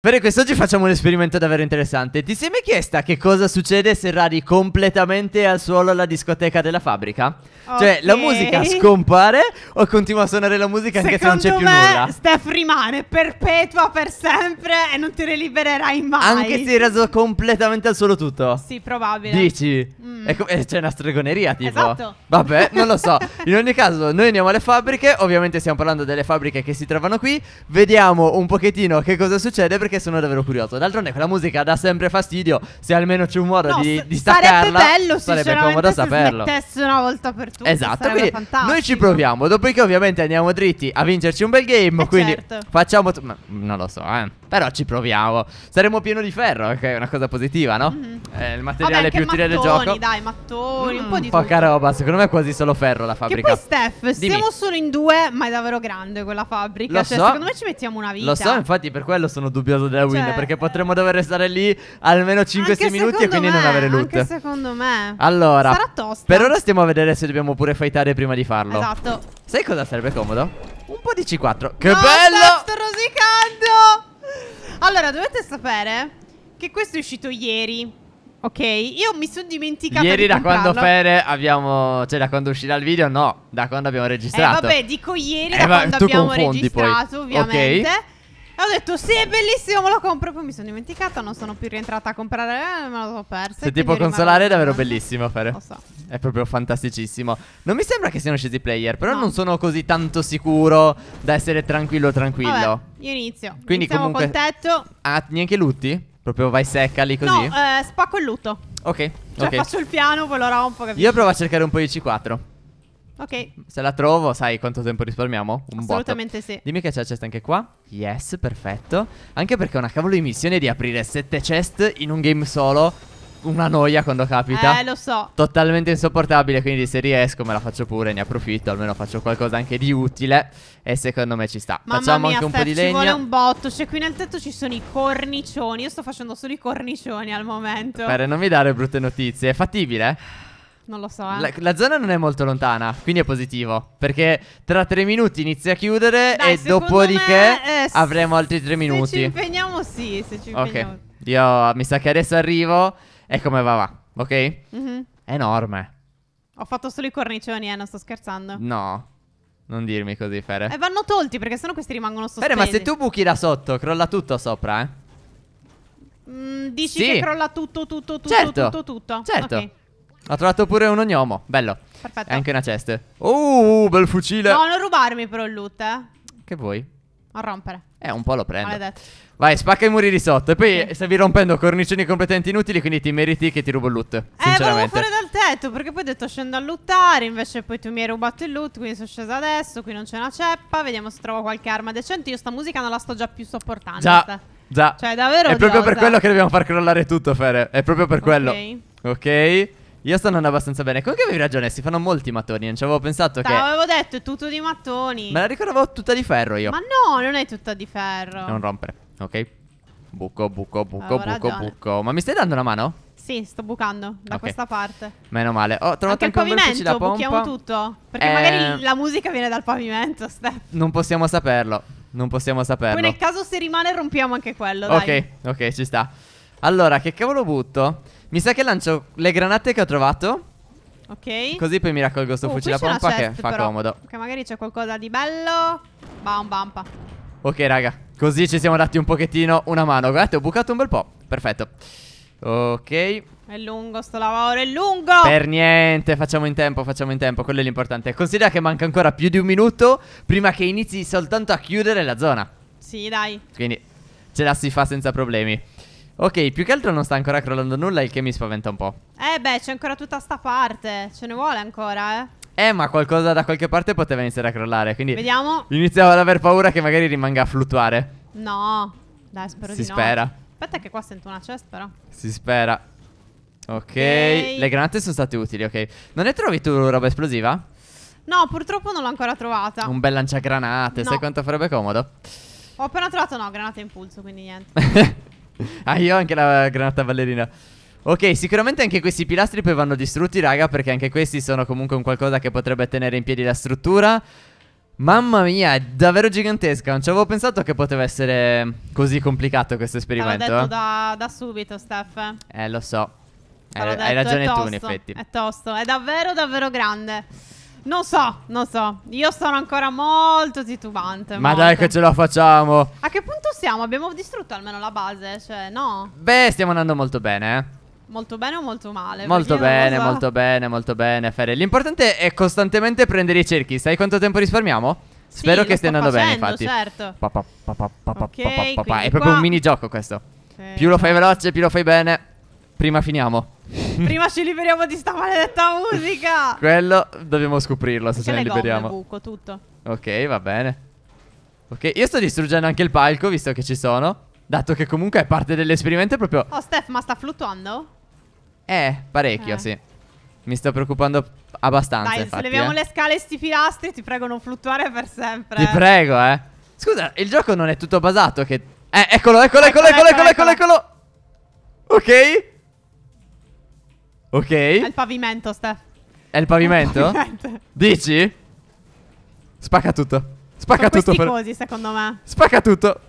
Bene, quest'oggi facciamo un esperimento davvero interessante. Ti sei mai chiesta che cosa succede se radi completamente al suolo la discoteca della fabbrica? Okay. Cioè, la musica scompare o continua a suonare la musica anche se non c'è più nulla? Steph rimane perpetua per sempre e non te ne libererai mai. Anche se hai reso completamente al suolo tutto? Sì, probabile. Dici? Mm. Eh, c'è una stregoneria, tipo. Esatto. Vabbè, non lo so. In ogni caso, noi andiamo alle fabbriche. Ovviamente stiamo parlando delle fabbriche che si trovano qui. Vediamo un pochettino che cosa succede perché sono davvero curioso. D'altronde quella musica dà sempre fastidio, se almeno c'è un modo no, di, di staccarla. Sarebbe bello, sarebbe comodo se saperlo. Se una volta per tutte. Esatto, quindi fantastico. noi ci proviamo. Dopodiché ovviamente andiamo dritti a vincerci un bel game, eh quindi certo. facciamo... T- ma, non lo so, eh. Però ci proviamo. Saremo pieno di ferro, che è una cosa positiva, no? Mm -hmm. eh, il materiale Vabbè, più mattoni, utile del gioco. dai, mattoni, mm, un po' di Poca tutto. roba, secondo me è quasi solo ferro la fabbrica. Che poi Steph, Dimmi. siamo solo in due, ma è davvero grande quella fabbrica. Lo cioè, so, secondo me ci mettiamo una vita. Lo so, infatti per quello sono dubbioso della cioè, win, perché eh. potremmo dover restare lì almeno 5-6 minuti e quindi me, non avere loot. Anche secondo me. Allora, sarà tosta. Per ora stiamo a vedere se dobbiamo pure fightare prima di farlo. Esatto. Sai cosa serve comodo? Un po' di C4. Che no, bello! Steph, sto rosicando! Allora, dovete sapere che questo è uscito ieri. Ok, io mi sono dimenticato Ieri di da quando Fere abbiamo... Cioè da quando uscirà il video, no Da quando abbiamo eh, registrato Eh vabbè, dico ieri eh, da quando abbiamo registrato poi. ovviamente okay. E ho detto, sì, è bellissimo, me lo compro. Poi mi sono dimenticata, non sono più rientrata a comprare, eh, me l'ho persa. Se ti può consolare, è davvero bellissimo fare. Lo so. È proprio fantasticissimo. Non mi sembra che siano scesi i player, però no. non sono così tanto sicuro da essere tranquillo tranquillo. Vabbè, io inizio. Quindi Iniziamo comunque... col tetto. Ah, neanche lutti? Proprio vai secca lì così? No, eh, spacco il lutto. Ok, cioè, ok. faccio il piano, poi lo rompo, capisci? Io provo a cercare un po' di C4. Ok. Se la trovo, sai quanto tempo risparmiamo? Un Assolutamente botto. sì. Dimmi che c'è la cesta anche qua. Yes, perfetto. Anche perché è una cavolo di missione di aprire sette chest in un game solo. Una noia quando capita. Eh, lo so. Totalmente insopportabile, quindi se riesco me la faccio pure, ne approfitto, almeno faccio qualcosa anche di utile e secondo me ci sta. Mamma Facciamo mia, anche un Steph, po' di legno. ci vuole un botto, cioè qui nel tetto ci sono i cornicioni, io sto facendo solo i cornicioni al momento. Per non mi dare brutte notizie, è fattibile? Eh? Non lo so. Eh. La, la, zona non è molto lontana, quindi è positivo. Perché tra tre minuti inizia a chiudere Dai, e dopodiché me, eh, avremo altri tre minuti. Se ci impegniamo, sì. Se ci impegniamo. Ok. Io mi sa che adesso arrivo e come va va, ok? Mm-hmm. Enorme. Ho fatto solo i cornicioni, eh, non sto scherzando. No. Non dirmi così, Fere. E eh, vanno tolti perché sennò questi rimangono sospesi. Fere, ma se tu buchi da sotto, crolla tutto sopra, eh? Mm, dici sì. che crolla tutto, tutto, tutto, certo. tutto, tutto. Certo. Okay. Ho trovato pure un ognomo. Bello. Perfetto. E anche una ceste. Oh, bel fucile. No, non rubarmi però il loot, eh. Che vuoi? A rompere. Eh, un po' lo prendo. Maledetto. Vai, spacca i muri di sotto. E poi sì. stavi rompendo cornicioni completamente inutili. Quindi ti meriti che ti rubo il loot. Eh, volevo fuori dal tetto. Perché poi ho detto scendo a lottare. Invece poi tu mi hai rubato il loot. Quindi sono scesa adesso. Qui non c'è una ceppa. Vediamo se trovo qualche arma decente. Io sta musica non la sto già più sopportando. Già. Già. Cioè, davvero. È odiosa. proprio per quello che dobbiamo far crollare tutto, Fere. È proprio per okay. quello. Ok. Io sto andando abbastanza bene. Comunque avevi ragione, si fanno molti mattoni. Non ci avevo pensato T'avevo che. avevo detto, è tutto di mattoni. Me la ricordavo tutta di ferro io. Ma no, non è tutta di ferro. Non rompere, ok? Buco, buco, buco, avevo buco, ragione. buco. Ma mi stai dando una mano? Sì, sto bucando da Ok. questa parte. Meno male. Ho trovato anche, il un bel fucile a pavimento, pompa. buchiamo tutto. Perché Eh, magari la musica viene dal pavimento, Steph. Non possiamo saperlo. Non possiamo saperlo. Poi nel caso se rimane rompiamo anche quello, dai. Ok, ok, ci sta. Allora, che cavolo butto? Mi sa che lancio le granate che ho trovato. Ok. Così poi mi raccolgo sto uh, fucile a pompa che fa però. comodo. Che magari c'è qualcosa di bello. Bam, bampa. Ok, raga. Così ci siamo dati un pochettino una mano. Guardate, ho bucato un bel po'. Perfetto. Ok. È lungo sto lavoro, è lungo! Per niente, facciamo in tempo, facciamo in tempo, quello è l'importante. Considera che manca ancora più di un minuto prima che inizi soltanto a chiudere la zona. Sì, dai. Quindi ce la si fa senza problemi. Ok, più che altro non sta ancora crollando nulla, il che mi spaventa un po'. Eh beh, c'è ancora tutta sta parte. Ce ne vuole ancora, eh. Eh, ma qualcosa da qualche parte poteva iniziare a crollare, quindi... Vediamo. Iniziavo ad aver paura che magari rimanga a fluttuare. No. Dai, spero si di no. Si spera. Aspetta che qua sento una chest, però. Si spera. Okay. ok. Le granate sono state utili, ok. Non ne trovi tu roba esplosiva? No, purtroppo non l'ho ancora trovata. Un bel lanciagranate, no. sai quanto farebbe comodo? Ho appena trovato, no, granate impulso, quindi niente. ah, io ho anche la granata ballerina. Ok, sicuramente anche questi pilastri poi vanno distrutti, raga, perché anche questi sono comunque un qualcosa che potrebbe tenere in piedi la struttura. Mamma mia, è davvero gigantesca. Non ci avevo pensato che poteva essere così complicato questo esperimento. L'ho detto eh. da, da, subito, Steph. Eh, lo so. Hai, hai, ragione tu, in effetti. È tosto, è davvero, davvero grande. Non so, non so. Io sono ancora molto titubante. Ma molto. dai che ce la facciamo. A che punto siamo? Abbiamo distrutto almeno la base, cioè no? Beh, stiamo andando molto bene, eh. Molto bene o molto male? Molto bene, so. molto bene, molto bene, Fere. L'importante è costantemente prendere i cerchi. Sai quanto tempo risparmiamo? Spero sì, che stia andando facendo, bene, infatti. certo. Pa, pa, pa, okay, è proprio qua... un minigioco questo. Sì, più lo fai certo. veloce, più lo fai bene. Prima finiamo. Prima ci liberiamo di sta maledetta musica. Quello dobbiamo scoprirlo se ce ne liberiamo. Gomme, buco, tutto. Ok, va bene. Ok, io sto distruggendo anche il palco, visto che ci sono. Dato che comunque è parte dell'esperimento proprio... Oh, Steph, ma sta fluttuando? Eh, parecchio, eh. sì. Mi sto preoccupando abbastanza, Dai, infatti, leviamo eh. le scale e sti pilastri, ti prego non fluttuare per sempre. Ti prego, eh. Scusa, il gioco non è tutto basato che... Eh, eccolo, eccolo, eccolo, eccolo, eccolo, eccolo, eccolo. eccolo. Ok. Ok. È il pavimento, Steph. È il pavimento? Dici? Spacca tutto. Spacca Sono tutto. Per... così, secondo me. Spacca tutto.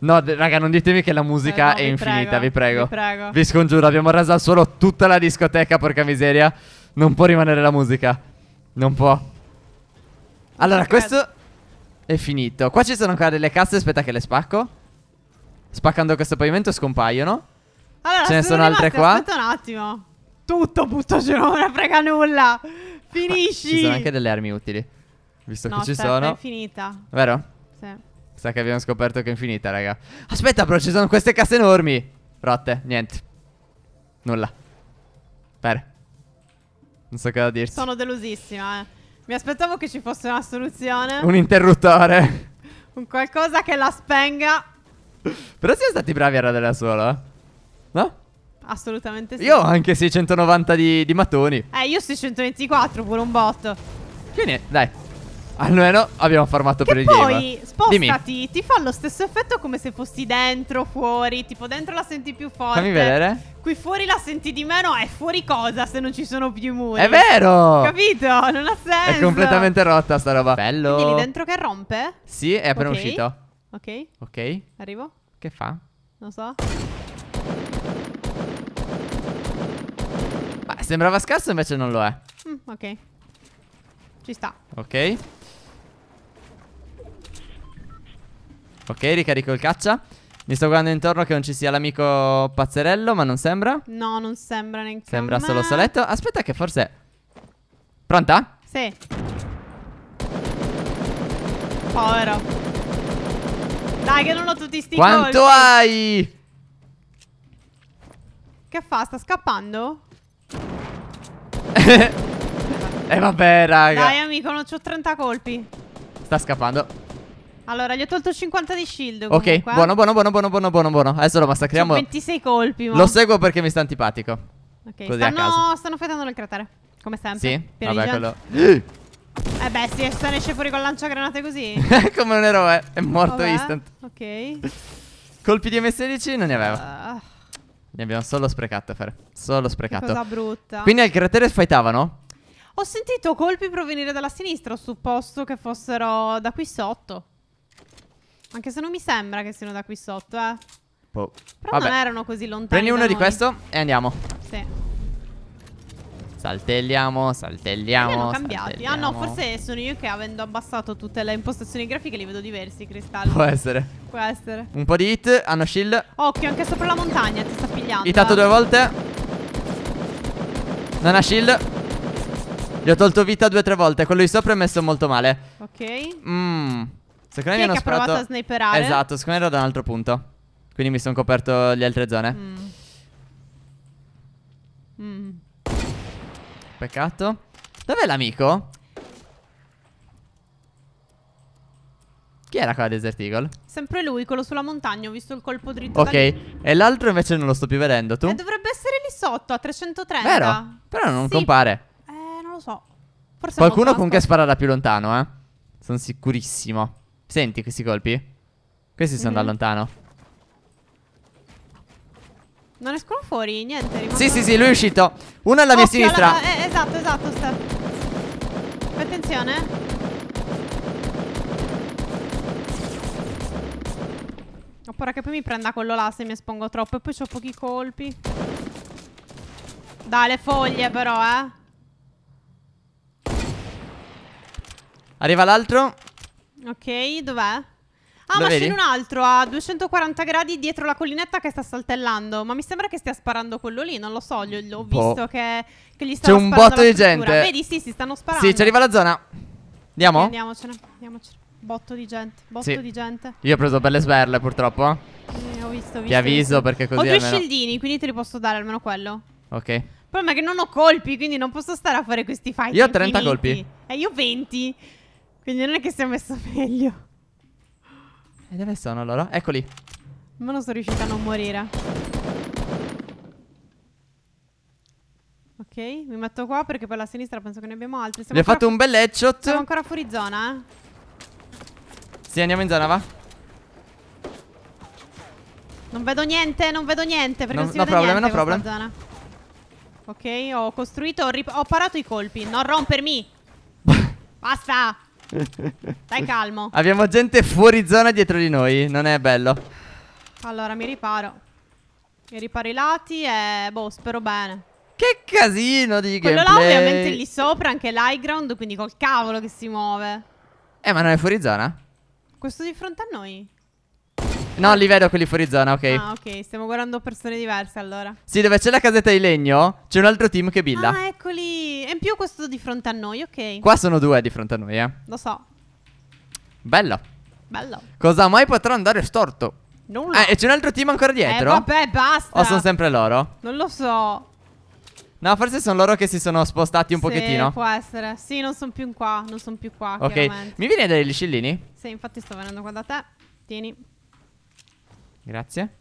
No, raga, non ditemi che la musica eh no, è vi infinita, prego, vi prego. Vi prego. Vi scongiuro, abbiamo raso al suolo tutta la discoteca, porca miseria. Non può rimanere la musica. Non può. Allora, Perché... questo è finito. Qua ci sono ancora delle casse, aspetta che le spacco. Spaccando questo pavimento scompaiono. Allora, Ce ne sono altre qua? Aspetta un attimo. Tutto butto giù, non ne frega nulla. Finisci. ci sono anche delle armi utili. Visto no, che ci sono. No, è finita. Vero? Sì. Sa che abbiamo scoperto che è infinita, raga. Aspetta, però ci sono queste casse enormi. Rotte, niente. Nulla. Per. Non so cosa dirti. Sono delusissima, eh. Mi aspettavo che ci fosse una soluzione. Un interruttore. Un qualcosa che la spenga. Però siamo stati bravi a radere da solo, eh. Assolutamente sì. Io ho anche 690 di, di mattoni. Eh, io 624, pure un botto. Che ne... Dai. Almeno abbiamo farmato che per il game. Poi spostati, Dimmi. ti fa lo stesso effetto come se fossi dentro, fuori. Tipo dentro la senti più forte. Fammi vedere. Qui fuori la senti di meno. È fuori cosa se non ci sono più i muri? È vero! Capito? Non ha senso. È completamente rotta sta roba. Bello. Quindi lì dentro che rompe? Sì, è appena okay. uscito. Ok. Ok. Arrivo. Che fa? Non so. sembrava scarso invece non lo è mm, Ok Ci sta Ok Ok ricarico il caccia mi sto guardando intorno che non ci sia l'amico pazzerello, ma non sembra. No, non sembra neanche. Sembra solo soletto. Aspetta che forse... Pronta? Sì. Povero. Dai, che non ho tutti sti Quanto colpi. hai? Che fa? Sta scappando? E eh, vabbè, raga. Dai, amico, non ho 30 colpi. Sta scappando. Allora, gli ho tolto 50 di shield. Ok, buono, eh. buono, buono, buono, buono, buono, buono. Adesso lo massacriamo. 26 colpi. Ma. Lo seguo perché mi sta antipatico. Ok, Così stanno, stanno fetando nel cratere. Come sempre. Sì, Piano vabbè, quello. Eh beh, sì, se ne esce fuori con lancia granate così. Come un eroe. È morto vabbè. instant. Ok. Colpi di M16 non ne aveva. Uh. Ne abbiamo solo sprecato, Fer. Solo sprecato. Che cosa brutta. Quindi al cratere sfaitavano? Ho sentito colpi provenire dalla sinistra, ho supposto che fossero da qui sotto. Anche se non mi sembra che siano da qui sotto, eh. Po boh. Però Vabbè. non erano così lontani. Prendi uno di questo e andiamo. Sì. Saltelliamo, saltelliamo. Li hanno cambiati. Ah no, forse sono io che avendo abbassato tutte le impostazioni grafiche li vedo diversi cristalli. Può essere. Può essere. Un po' di hit, hanno shield. Occhio, anche sopra la montagna, ti sta pianta. Hitato due volte. Non ha shield. Gli ho tolto vita due o tre volte. Quello di sopra è messo molto male. Ok. Mmm. Secondo me mi hanno sparato. provato a sniperare. Esatto, secondo me era da un altro punto. Quindi mi sono coperto le altre zone. Mm. Mm. Peccato. Dov'è l'amico? Chi era quella Desert Eagle? Sempre lui, quello sulla montagna, ho visto il colpo dritto Ok, e l'altro invece non lo sto più vedendo, tu? Eh, dovrebbe essere lì sotto, a 330 Vero? Però non sì. compare Eh, non lo so Forse Qualcuno comunque spara da più lontano, eh Sono sicurissimo Senti questi colpi? Questi sono mm -hmm. da mhm. lontano Non escono fuori, niente Sì, sì, sì, lui è uscito Uno alla Occhio, mia sinistra alla... Eh, Esatto, esatto, Steph Attenzione Ho paura che poi mi prenda quello là se mi espongo troppo. E poi ho pochi colpi. Dai, le foglie però, eh. Arriva l'altro. Ok, dov'è? Ah, Lo ma c'è un altro a 240 gradi dietro la collinetta che sta saltellando. Ma mi sembra che stia sparando quello lì, non lo so. Gli, ho boh. visto che, che, gli stanno C'è un botto di gente. Vedi, sì, si stanno sparando. Sì, ci arriva la zona. Andiamo? Okay, andiamocene, andiamocene. Botto di gente, botto sì. di gente. Io ho preso belle sberle purtroppo. Mm, ho visto, ho visto. Ti avviso visto. perché così Ho due almeno... scildini, quindi te li posso dare almeno quello. Ok. Il problema è che non ho colpi, quindi non posso stare a fare questi fight Io ho 30 infiniti. colpi. E eh, io ho 20. Quindi non è che si è messo meglio. E dove sono loro? Eccoli. Ma non sono riuscita a non morire. Ok, mi metto qua perché per la sinistra penso che ne abbiamo altri. Siamo Mi ha fatto un bel headshot. Siamo ancora fuori zona, eh. Sì, andiamo in zona, va. Non vedo niente, non vedo niente. Perché no, non si no vede problem, niente no problem. Zona. Ok, ho costruito, ho, ho parato i colpi. Non rompermi. Basta. Stai calmo. Abbiamo gente fuori zona dietro di noi. Non è bello. Allora, mi riparo. Mi riparo i lati e... Boh, spero bene. Che casino di Quello gameplay. Quello là ovviamente lì sopra, anche l'high ground, quindi col cavolo che si muove. Eh, ma non è fuori zona? Questo di fronte a noi? No, li vedo quelli fuori zona, ok. Ah, ok, stiamo guardando persone diverse allora. Sì, dove c'è la casetta di legno, c'è un altro team che billa. Ah, eccoli. E in più questo di fronte a noi, ok. Qua sono due di fronte a noi, eh. Lo so. Bello. Bello. Cosa mai potrà andare storto? Nulla. Eh, e c'è un altro team ancora eh, dietro. Eh, vabbè, basta. O sono sempre loro? Non lo so. No, forse sono loro che si sono spostati un sì, pochettino. può essere. Sì, non sono più qua, non sono più qua, Ok, mi viene degli scillini? Sì, infatti sto venendo qua da te. Tieni. Grazie.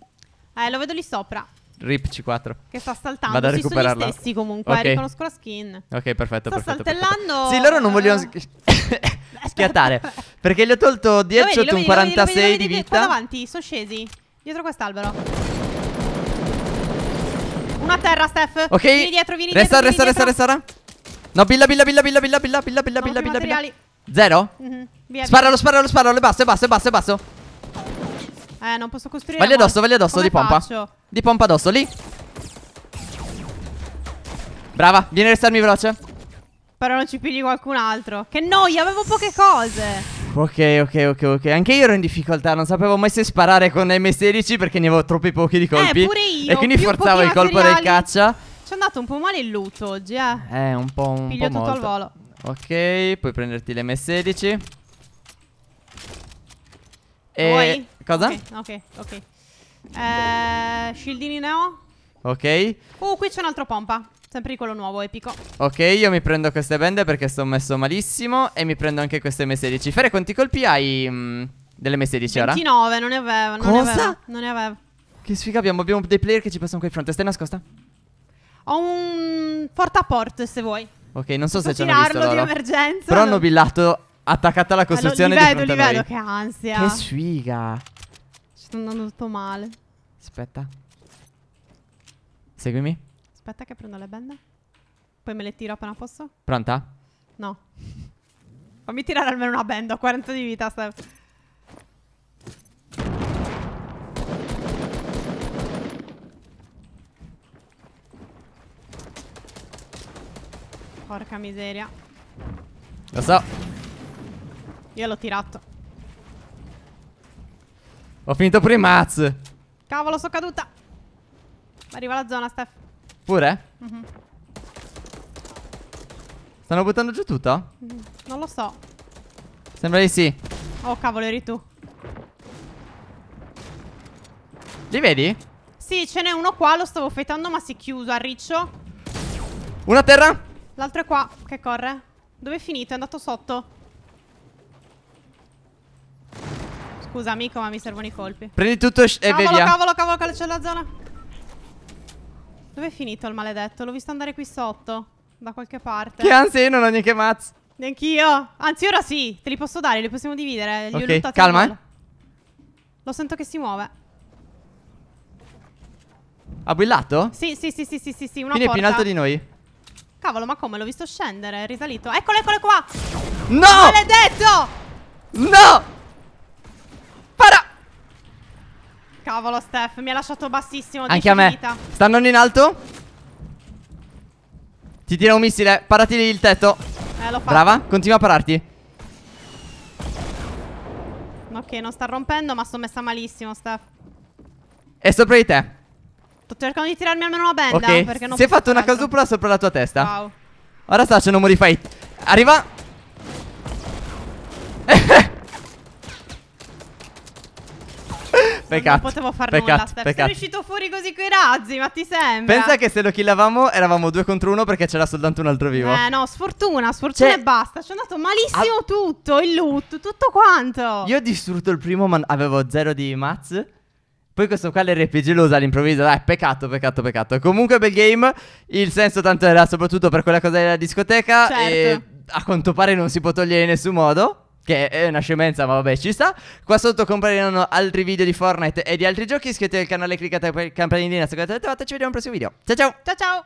Eh, lo vedo lì sopra. Rip C4 Che sta saltando Vado a recuperarlo. sono gli stessi comunque okay. Eh, riconosco la skin Ok perfetto Sta perfetto, saltellando perfetto. Sì loro non vogliono schiattare Perché gli ho tolto 10 ho un 46 lo vedi, lo vedi, di vita Qua davanti Sono scesi Dietro quest'albero uno a terra, Steph. Ok. Vieni dietro, vieni resta, dietro. Resta, resta, resta, resta. No, billa, billa, billa, billa, billa, billa, billa, billa, billa, billa, billa. Zero? Mm-hmm. Via, sparalo, sparalo, sparalo. E basta, e basta, e basta, e basta. Eh, non posso costruire. Vai addosso, vai addosso, di pompa. Faccio? Di pompa addosso, lì. Brava, vieni a restarmi veloce. Però non ci pigli qualcun altro. Che noia, avevo poche cose ok, ok, ok, ok. Anche io ero in difficoltà, non sapevo mai se sparare con M16 perché ne avevo troppi pochi di eh, colpi. Eh, pure io. E quindi più forzavo il colpo materiali. del caccia. Ci è andato un po' male il loot oggi, eh. Eh, un po' un Piglio po' tutto molto. al volo. Ok, puoi prenderti l'M16. E Vuoi? cosa? Ok, ok, ok. Eh, shieldini neo. Ok. Oh, qui c'è un'altra pompa. Sempre di quello nuovo, epico. Ok, io mi prendo queste bende perché sto messo malissimo. E mi prendo anche queste M16. Fare quanti colpi hai mh, mm, delle M16 ora? 29, non ne avevo. Non Cosa? Ne avevo, non ne avevo. Che sfiga abbiamo. Abbiamo dei player che ci passano qui in fronte. Stai nascosta? Ho un porta a portaport se vuoi. Ok, non so se ce l'hanno visto loro. di emergenza. Però hanno billato attaccata alla costruzione allora, vedo, di fronte vedo, a noi. Li vedo, che ansia. Che sfiga. Ci sta andando tutto male. Aspetta. Seguimi aspetta che prendo le bende. Poi me le tiro appena posso. Pronta? No. Fammi tirare almeno una benda, ho 40 di vita, Steph. Porca miseria. Lo so. Io l'ho tirato. Ho finito prima, i Cavolo, sono caduta. Arriva la zona, Steph. Pure? Mm -hmm. Stanno buttando giù tutto? Mm -hmm. Non lo so. Sembra di sì. Oh, cavolo, eri tu. Li vedi? Sì, ce n'è uno qua, lo stavo fetando, ma si è chiuso a riccio. Una a terra. L'altro è qua, che corre. Dove è finito? È andato sotto. Scusa, amico, ma mi servono i colpi. Prendi tutto e vedi. Eh. Cavolo, cavolo, cavolo, c'è la zona. Dove è finito il maledetto? L'ho visto andare qui sotto, da qualche parte. Che anzi, io non ho neanche mazzo. Neanch'io. Anzi, ora sì, te li posso dare, li possiamo dividere. Li ok, calma, eh. Lo sento che si muove. Ha brillato? Sì, sì, sì, sì, sì, sì, sì, una Quindi porta. è più in alto di noi. Cavolo, ma come? L'ho visto scendere, è risalito. Eccolo, eccolo qua! No! Maledetto! No! Cavolo, Steph, mi ha lasciato bassissimo. Anche a me. Vita. Sta andando in alto. Ti tira un missile. Parati il tetto. Eh, l'ho fatto. Brava, continua a pararti. Ok, non sta rompendo, ma sto messa malissimo, Steph. È sopra di te. Sto cercando di tirarmi almeno una benda. Ok, perché non si è fatto una casupola sopra la tua testa. Wow. Ora sta facendo un modify. Arriva. Peccato. Non potevo fare peccato, nulla. Steph. Peccato. Sei uscito fuori così coi razzi, ma ti sembra? Pensa che se lo killavamo eravamo due contro uno perché c'era soltanto un altro vivo. Eh, no, sfortuna, sfortuna cioè, e basta. Ci è andato malissimo av- tutto, il loot, tutto quanto. Io ho distrutto il primo, ma avevo zero di mazz. Poi questo qua l'RPG lo usa all'improvviso. Dai, peccato, peccato, peccato. Comunque, bel game. Il senso tanto era soprattutto per quella cosa della discoteca. Certo. E a quanto pare non si può togliere in nessun modo che è una scemenza, ma vabbè, ci sta. Qua sotto compariranno altri video di Fortnite e di altri giochi. Iscrivetevi al canale, cliccate la campanellina, se avete trovate. Ci vediamo al prossimo video. Ciao ciao! Ciao ciao!